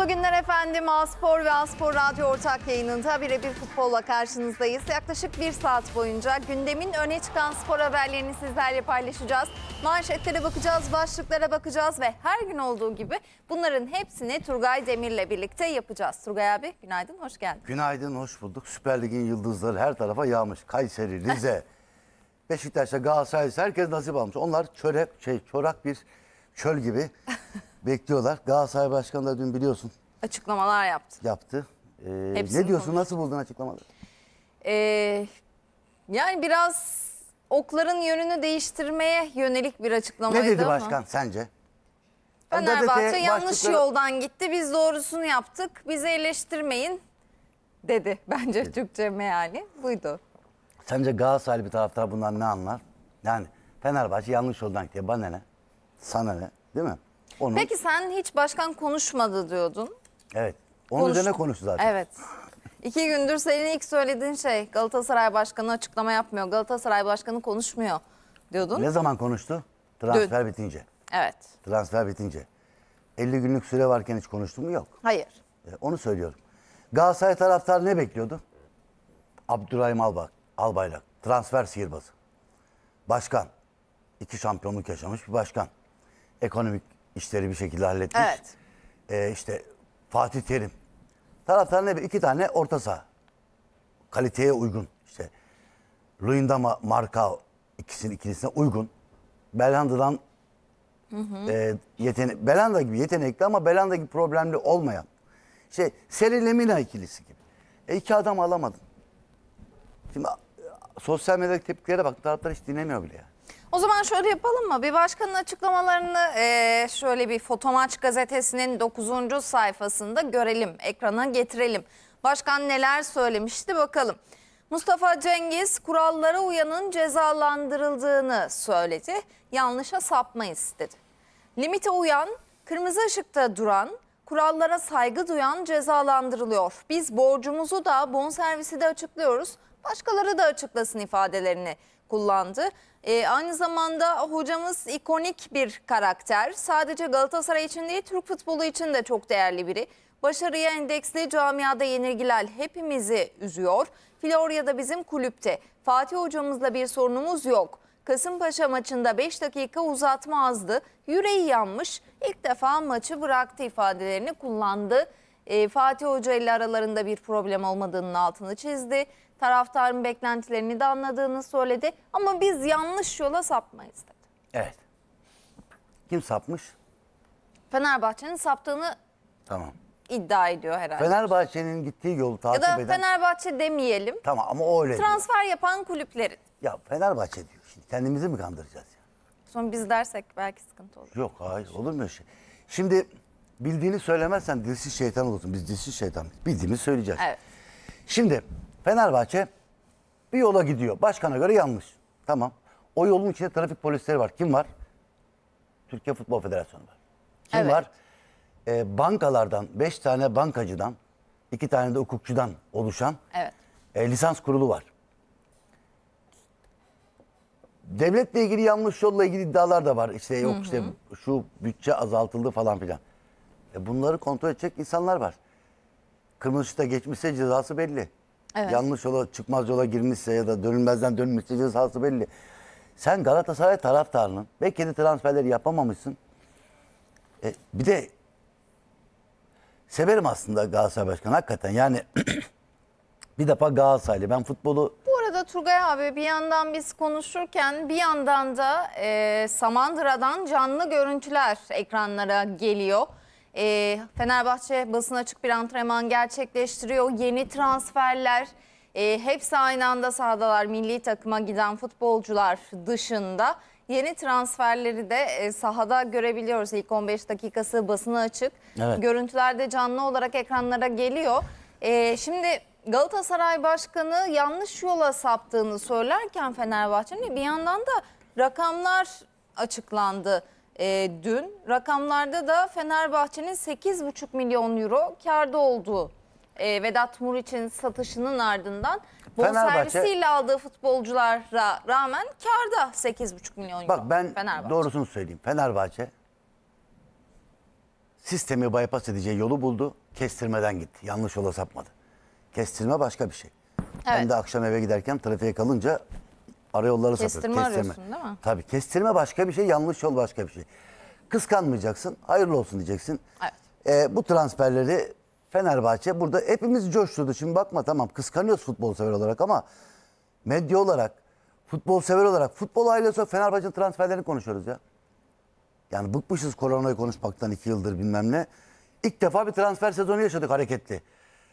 Mutlu günler efendim. Aspor ve Aspor Radyo ortak yayınında birebir futbolla karşınızdayız. Yaklaşık bir saat boyunca gündemin öne çıkan spor haberlerini sizlerle paylaşacağız. Manşetlere bakacağız, başlıklara bakacağız ve her gün olduğu gibi bunların hepsini Turgay Demir'le birlikte yapacağız. Turgay abi günaydın, hoş geldin. Günaydın, hoş bulduk. Süper Lig'in yıldızları her tarafa yağmış. Kayseri, Rize, Beşiktaş'a, Galatasaray'a herkes nasip almış. Onlar çörek, şey, çorak bir çöl gibi bekliyorlar. Galatasaray Başkanı da dün biliyorsun Açıklamalar yaptı. yaptı. Ee, ne diyorsun? konuştuk. Nasıl buldun açıklamaları? Ee, yani biraz okların yönünü değiştirmeye yönelik bir açıklamaydı Ne dedi ama. başkan sence? Fenerbahçe Gazeteye yanlış yoldan gitti. Biz doğrusunu yaptık. Bizi eleştirmeyin dedi. Bence Türkçe meali buydu. Sence Galatasaraylı bir taraftar bundan ne anlar? Yani Fenerbahçe yanlış yoldan gitti. Bana ne? Sana ne? Değil mi? Onun, Peki sen hiç başkan konuşmadı diyordun. Evet. Onun Konuş- üzerine konuştu zaten. Evet. İki gündür senin ilk söylediğin şey Galatasaray Başkanı açıklama yapmıyor. Galatasaray Başkanı konuşmuyor diyordun. Ne zaman konuştu? Transfer bitince. Evet. Transfer bitince. 50 günlük süre varken hiç konuştu mu? Yok. Hayır. E, Onu söylüyorum. Galatasaray taraftarı ne bekliyordu? Abdurrahim Albak, Albayrak, transfer sihirbazı. Başkan. iki şampiyonluk yaşamış bir başkan. Ekonomik işleri bir şekilde halletmiş. Evet. Ee, işte Fatih Terim. Taraftarın hep iki tane orta saha. Kaliteye uygun. İşte Luyendama, Marka ikisinin ikilisine uygun. Belhanda'dan E, yetenek, Belanda gibi yetenekli ama Belanda gibi problemli olmayan. Şey, Seri ikilisi gibi. E iki adam alamadın. Şimdi sosyal medya tepkilere bak. Taraftar hiç dinlemiyor bile ya. O zaman şöyle yapalım mı? Bir başkanın açıklamalarını e, şöyle bir Fotomaç gazetesinin 9. sayfasında görelim, ekrana getirelim. Başkan neler söylemişti bakalım. Mustafa Cengiz kurallara uyanın cezalandırıldığını söyledi. Yanlışa sapma istedi. Limite uyan, kırmızı ışıkta duran, kurallara saygı duyan cezalandırılıyor. Biz borcumuzu da bonservisi de açıklıyoruz. Başkaları da açıklasın ifadelerini kullandı. E, aynı zamanda hocamız ikonik bir karakter. Sadece Galatasaray için değil Türk futbolu için de çok değerli biri. Başarıya endeksli camiada yenilgiler hepimizi üzüyor. Florya'da bizim kulüpte. Fatih hocamızla bir sorunumuz yok. Kasımpaşa maçında 5 dakika uzatma azdı. Yüreği yanmış. İlk defa maçı bıraktı ifadelerini kullandı. E, Fatih Hoca ile aralarında bir problem olmadığının altını çizdi. Taraftarın beklentilerini de anladığını söyledi. Ama biz yanlış yola sapmayız dedi. Evet. Kim sapmış? Fenerbahçe'nin saptığını Tamam. iddia ediyor herhalde. Fenerbahçe'nin gittiği yolu ya takip da eden... Fenerbahçe demeyelim. Tamam ama o öyle diyor. Transfer yapan kulüplerin. Ya Fenerbahçe diyor. Şimdi kendimizi mi kandıracağız ya? Sonra biz dersek belki sıkıntı olur. Yok hayır olur mu öyle şey? Şimdi Bildiğini söylemezsen dilsiz şeytan olursun. Biz dilsiz şeytan bildiğini söyleyeceğiz. Evet. Şimdi Fenerbahçe bir yola gidiyor. Başkana göre yanlış. Tamam. O yolun içinde trafik polisleri var. Kim var? Türkiye Futbol Federasyonu var. Kim Evet. var? Ee, bankalardan, beş tane bankacıdan, iki tane de hukukçudan oluşan Evet. e, lisans kurulu var. Devletle ilgili yanlış yolla ilgili iddialar da var. İşte yok işte şu bütçe azaltıldı falan filan. E bunları kontrol edecek insanlar var. Kırmızı ışıkta geçmişse cezası belli. Evet. Yanlış yola çıkmaz yola girmişse ya da dönülmezden dönmüşse cezası belli. Sen Galatasaray taraftarının Belki kendi transferleri yapamamışsın. E, bir de severim aslında Galatasaray Başkanı hakikaten. Yani bir defa Galatasaraylı. Ben futbolu Bu arada Turgay abi bir yandan biz konuşurken bir yandan da e, Samandıra'dan canlı görüntüler ekranlara geliyor. E, Fenerbahçe basın açık bir antrenman gerçekleştiriyor. Yeni transferler e, hepsi aynı anda sahadalar. Milli takıma giden futbolcular dışında yeni transferleri de e, sahada görebiliyoruz. İlk 15 dakikası basın açık. Evet. Görüntüler de canlı olarak ekranlara geliyor. E, şimdi Galatasaray Başkanı yanlış yola saptığını söylerken Fenerbahçe'nin bir yandan da rakamlar açıklandı e, dün. Rakamlarda da Fenerbahçe'nin 8,5 milyon euro karda olduğu e, Vedat Muriç'in satışının ardından bonservisiyle Fenerbahçe... aldığı futbolculara rağmen karda 8,5 milyon euro. Bak ben Fenerbahçe. doğrusunu söyleyeyim. Fenerbahçe sistemi bypass edeceği yolu buldu. Kestirmeden gitti. Yanlış yola sapmadı. Kestirme başka bir şey. Evet. Ben de akşam eve giderken trafiğe kalınca Arayolları satıyor. Kestirme, arıyorsun değil mi? Tabii kestirme başka bir şey, yanlış yol başka bir şey. Kıskanmayacaksın, hayırlı olsun diyeceksin. Evet. Ee, bu transferleri Fenerbahçe burada hepimiz coşturdu. Şimdi bakma tamam kıskanıyoruz futbol sever olarak ama medya olarak, futbol sever olarak, futbol ailesi Fenerbahçe'nin transferlerini konuşuyoruz ya. Yani bıkmışız koronayı konuşmaktan iki yıldır bilmem ne. İlk defa bir transfer sezonu yaşadık hareketli.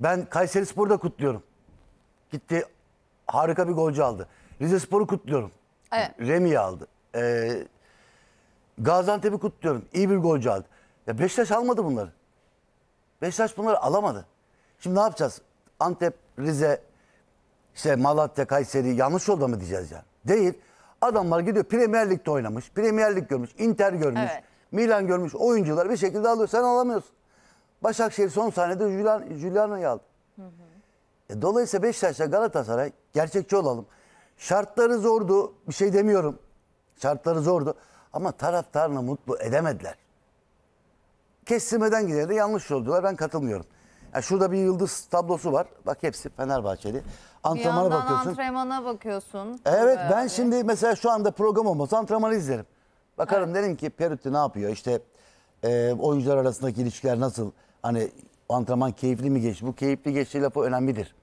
Ben Kayseri Spor'da kutluyorum. Gitti harika bir golcü aldı. Rize Spor'u kutluyorum. Evet. Remi aldı. Ee, Gaziantep'i kutluyorum. İyi bir golcü aldı. Ya Beşiktaş almadı bunları. Beşiktaş bunları alamadı. Şimdi ne yapacağız? Antep, Rize, işte Malatya, Kayseri yanlış yolda mı diyeceğiz ya? Değil. Adamlar gidiyor Premier Lig'de oynamış, Premier Lig görmüş, Inter görmüş, evet. Milan görmüş oyuncular bir şekilde alıyor. Sen alamıyorsun. Başakşehir son sahnede Juliano'yu aldı. Hı hı. E, dolayısıyla Beşiktaş'la Galatasaray gerçekçi olalım. Şartları zordu. Bir şey demiyorum. Şartları zordu. Ama taraftarını mutlu edemediler. Kestirmeden giderdi, yanlış oldular. Ben katılmıyorum. Yani şurada bir yıldız tablosu var. Bak hepsi Fenerbahçeli. Antrenmana bakıyorsun. antrenmana bakıyorsun. Evet ben abi. şimdi mesela şu anda program olmasa antrenmanı izlerim. Bakarım derim ki Perutti ne yapıyor? İşte e, oyuncular arasındaki ilişkiler nasıl? Hani antrenman keyifli mi geçti? Bu keyifli geçti lafı önemlidir.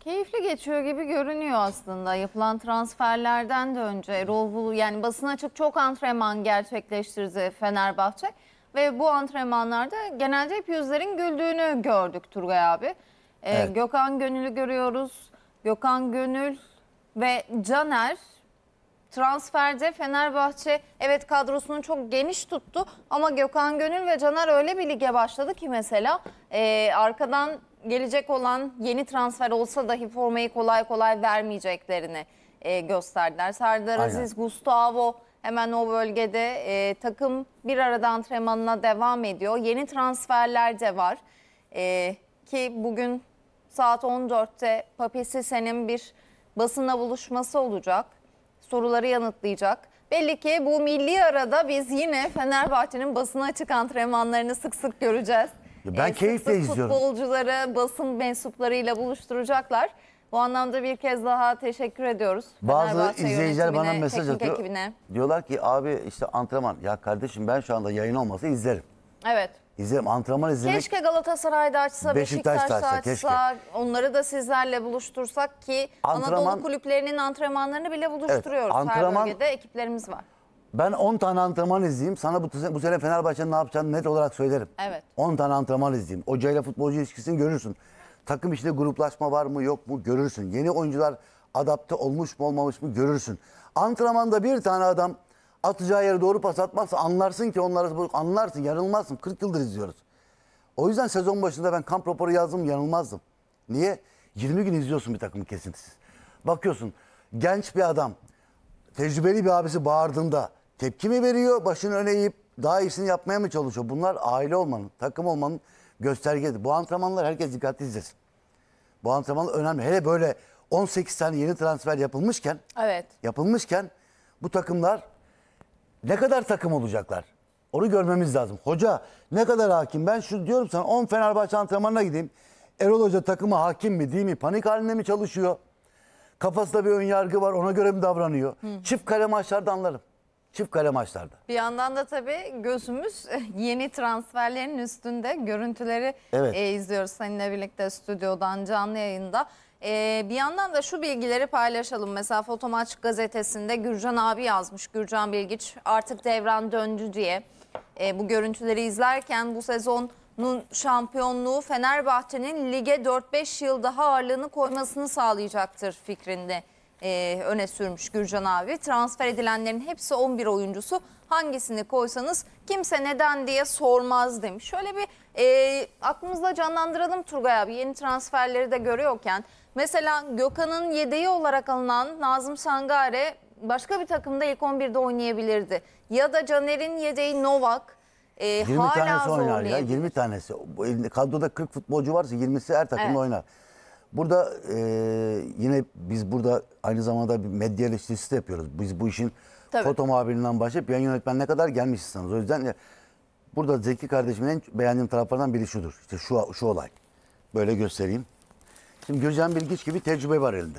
Keyifli geçiyor gibi görünüyor aslında. Yapılan transferlerden de önce Erol Bulut yani basın açık çok antrenman gerçekleştirdi Fenerbahçe. Ve bu antrenmanlarda genelde hep yüzlerin güldüğünü gördük Turgay abi. Ee, evet. Gökhan Gönül'ü görüyoruz. Gökhan Gönül ve Caner transferde Fenerbahçe evet kadrosunu çok geniş tuttu ama Gökhan Gönül ve Caner öyle bir lige başladı ki mesela e, arkadan gelecek olan yeni transfer olsa dahi formayı kolay kolay vermeyeceklerini e, gösterdiler. Serdar Aynen. Aziz, Gustavo hemen o bölgede e, takım bir arada antrenmanına devam ediyor. Yeni transferler de var e, ki bugün saat 14'te Papesi senin bir basınla buluşması olacak. Soruları yanıtlayacak. Belli ki bu milli arada biz yine Fenerbahçe'nin basına açık antrenmanlarını sık sık göreceğiz. Ya ben keyifle izliyorum. Futbolcuları basın mensuplarıyla buluşturacaklar. Bu anlamda bir kez daha teşekkür ediyoruz. Bazı izleyiciler bana mesaj atıyor. ekibine. Diyorlar ki abi işte antrenman. Ya kardeşim ben şu anda yayın olmasa izlerim. Evet. İzlerim antrenman izlerim. Keşke Galatasaray'da açsa, Beşiktaş'ta, Beşiktaş'ta açsa, açsa onları da sizlerle buluştursak ki Antrenman- Anadolu kulüplerinin antrenmanlarını bile buluşturuyoruz. Her antrenman- bölgede ekiplerimiz var. Ben 10 tane antrenman izleyeyim. Sana bu, bu sene Fenerbahçe'nin ne yapacağını net olarak söylerim. Evet. 10 tane antrenman izleyeyim. Hocayla futbolcu ilişkisini görürsün. Takım içinde gruplaşma var mı yok mu görürsün. Yeni oyuncular adapte olmuş mu olmamış mı görürsün. Antrenmanda bir tane adam atacağı yere doğru pas atmazsa anlarsın ki onları anlarsın yanılmazsın. 40 yıldır izliyoruz. O yüzden sezon başında ben kamp raporu yazdım yanılmazdım. Niye? 20 gün izliyorsun bir takımı kesintisiz. Bakıyorsun genç bir adam tecrübeli bir abisi bağırdığında tepki mi veriyor, başını öne eğip daha iyisini yapmaya mı çalışıyor? Bunlar aile olmanın, takım olmanın göstergesi. Bu antrenmanlar herkes dikkatli izlesin. Bu antrenmanlar önemli. Hele böyle 18 tane yeni transfer yapılmışken, evet. yapılmışken bu takımlar ne kadar takım olacaklar? Onu görmemiz lazım. Hoca ne kadar hakim? Ben şu diyorum sana 10 Fenerbahçe antrenmanına gideyim. Erol Hoca takımı hakim mi değil mi? Panik halinde mi çalışıyor? Kafasında bir ön yargı var ona göre mi davranıyor? Hı. Çift kale maçlarda anlarım. Çift kale maçlarda. Bir yandan da tabii gözümüz yeni transferlerin üstünde görüntüleri Evet. e, izliyoruz seninle birlikte stüdyodan canlı yayında. E, bir yandan da şu bilgileri paylaşalım. Mesela Fotomaç gazetesinde Gürcan abi yazmış. Gürcan Bilgiç artık devran döndü diye. E, bu görüntüleri izlerken bu sezonun şampiyonluğu Fenerbahçe'nin lige 4-5 yıl daha ağırlığını koymasını sağlayacaktır fikrinde e, öne sürmüş Gürcan abi. Transfer edilenlerin hepsi 11 oyuncusu. Hangisini koysanız kimse neden diye sormaz demiş. Şöyle bir e, aklımızda canlandıralım Turgay abi yeni transferleri de görüyorken. Mesela Gökhan'ın yedeği olarak alınan Nazım Sangare başka bir takımda ilk 11'de oynayabilirdi. Ya da Caner'in yedeği Novak. E, 20 hala tanesi oynar ya 20 tanesi. Kadroda 40 futbolcu varsa 20'si her takımda evet. oynar. Burada e, yine biz burada aynı zamanda bir medya eleştirisi de yapıyoruz. Biz bu işin Tabii. foto muhabirinden başlayıp yayın ne kadar gelmiş insanız. O yüzden e, burada Zeki kardeşimin en beğendiğim taraflardan biri şudur. İşte şu, şu olay. Böyle göstereyim. Şimdi Gürcan Bilgiç gibi tecrübe var elinde.